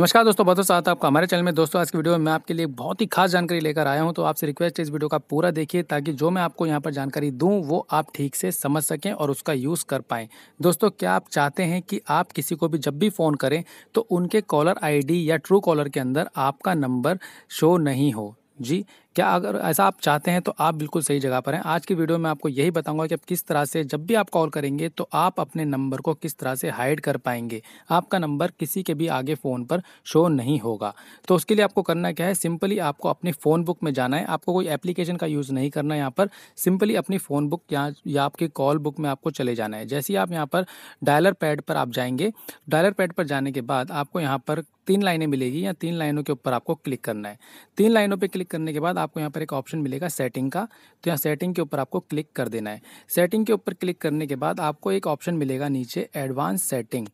नमस्कार दोस्तों बहुत स्वागत है आपका हमारे चैनल में दोस्तों आज की वीडियो में मैं आपके लिए बहुत ही खास जानकारी लेकर आया हूं तो आपसे रिक्वेस्ट है इस वीडियो का पूरा देखिए ताकि जो मैं आपको यहां पर जानकारी दूं वो आप ठीक से समझ सकें और उसका यूज़ कर पाएँ दोस्तों क्या आप चाहते हैं कि आप किसी को भी जब भी फ़ोन करें तो उनके कॉलर आई या ट्रू कॉलर के अंदर आपका नंबर शो नहीं हो जी क्या अगर ऐसा आप चाहते हैं तो आप बिल्कुल सही जगह पर हैं आज की वीडियो में आपको यही बताऊंगा कि आप किस तरह से जब भी आप कॉल करेंगे तो आप अपने नंबर को किस तरह से हाइड कर पाएंगे आपका नंबर किसी के भी आगे फ़ोन पर शो नहीं होगा तो उसके लिए आपको करना क्या है सिंपली आपको अपनी फ़ोन बुक में जाना है आपको कोई एप्लीकेशन का यूज़ नहीं करना यहाँ पर सिंपली अपनी फ़ोन बुक या, या आपकी कॉल बुक में आपको चले जाना है जैसे ही आप यहाँ पर डायलर पैड पर आप जाएंगे डायलर पैड पर जाने के बाद आपको यहाँ पर तीन लाइनें मिलेगी या तीन लाइनों के ऊपर आपको क्लिक करना है तीन लाइनों पर क्लिक करने के बाद आप आपको यहाँ पर एक ऑप्शन मिलेगा सेटिंग का तो यहाँ सेटिंग के ऊपर आपको क्लिक कर देना है सेटिंग के ऊपर क्लिक करने के बाद आपको एक ऑप्शन मिलेगा नीचे एडवांस सेटिंग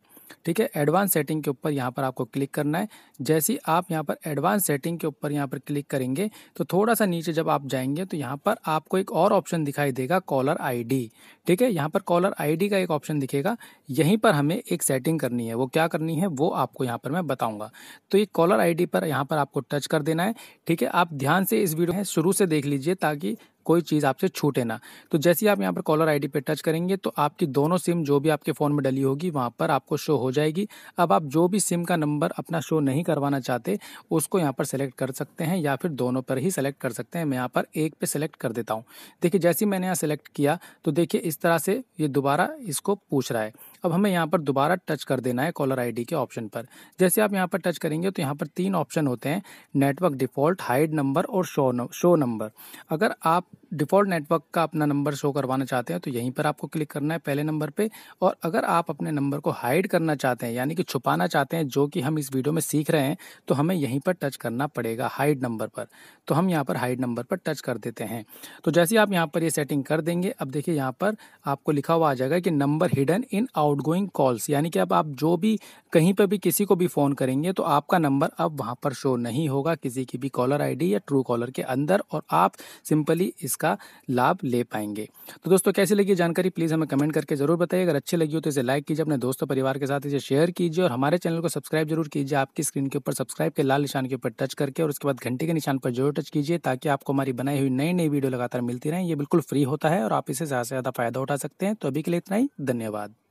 ठीक है एडवांस सेटिंग के ऊपर यहाँ पर आपको क्लिक करना है जैसे ही आप यहाँ पर एडवांस सेटिंग के ऊपर यहाँ पर क्लिक करेंगे तो थोड़ा सा नीचे जब आप जाएंगे तो यहाँ पर आपको एक और ऑप्शन दिखाई देगा कॉलर आईडी ठीक है यहाँ पर कॉलर आईडी का एक ऑप्शन दिखेगा यहीं पर हमें एक सेटिंग करनी है वो क्या करनी है वो आपको यहाँ पर मैं बताऊँगा तो ये कॉलर आई पर यहाँ पर आपको टच कर देना है ठीक है आप ध्यान से इस वीडियो में शुरू से देख लीजिए ताकि कोई चीज़ आपसे छूटे ना तो जैसे ही आप यहाँ पर कॉलर आईडी पे टच करेंगे तो आपकी दोनों सिम जो भी आपके फ़ोन में डली होगी वहाँ पर आपको शो हो जाएगी अब आप जो भी सिम का नंबर अपना शो नहीं करवाना चाहते उसको यहाँ पर सेलेक्ट कर सकते हैं या फिर दोनों पर ही सेलेक्ट कर सकते हैं मैं यहाँ पर एक पे सेलेक्ट कर देता हूँ देखिए जैसे मैंने यहाँ सेलेक्ट किया तो देखिए इस तरह से ये दोबारा इसको पूछ रहा है अब हमें यहाँ पर दोबारा टच कर देना है कॉलर आईडी के ऑप्शन पर जैसे आप यहाँ पर टच करेंगे तो यहाँ पर तीन ऑप्शन होते हैं नेटवर्क डिफॉल्ट हाइड नंबर और शो शो नंबर अगर आप डिफ़ॉल्ट नेटवर्क का अपना नंबर शो करवाना चाहते हैं तो यहीं पर आपको क्लिक करना है पहले नंबर पे और अगर आप अपने नंबर को हाइड करना चाहते हैं यानी कि छुपाना चाहते हैं जो कि हम इस वीडियो में सीख रहे हैं तो हमें यहीं पर टच करना पड़ेगा हाइड नंबर पर तो हम यहाँ पर हाइड नंबर पर टच कर देते हैं तो जैसे आप यहाँ पर ये यह सेटिंग कर देंगे अब देखिए यहाँ पर आपको लिखा हुआ आ जाएगा कि number hidden in out calls यानी कि अब आप जो भी कहीं पर भी किसी को भी फ़ोन करेंगे तो आपका नंबर अब वहाँ पर शो नहीं होगा किसी की भी कॉलर आई या ट्रू कॉलर के अंदर और आप सिंपली इस इसका लाभ ले पाएंगे तो दोस्तों कैसी लगी जानकारी प्लीज़ हमें कमेंट करके ज़रूर बताइए अगर अच्छी लगी हो तो इसे लाइक कीजिए अपने दोस्तों परिवार के साथ इसे शेयर कीजिए और हमारे चैनल को सब्सक्राइब जरूर कीजिए आपकी स्क्रीन के ऊपर सब्सक्राइब के लाल निशान के ऊपर टच करके और उसके बाद घंटे के निशान पर जरूर टच कीजिए ताकि आपको हमारी बनाई हुई नई नई वीडियो लगातार मिलती रहे ये बिल्कुल फ्री होता है और आप इसे ज़्यादा से ज़्यादा फायदा उठा सकते हैं तो अभी के लिए इतना ही धन्यवाद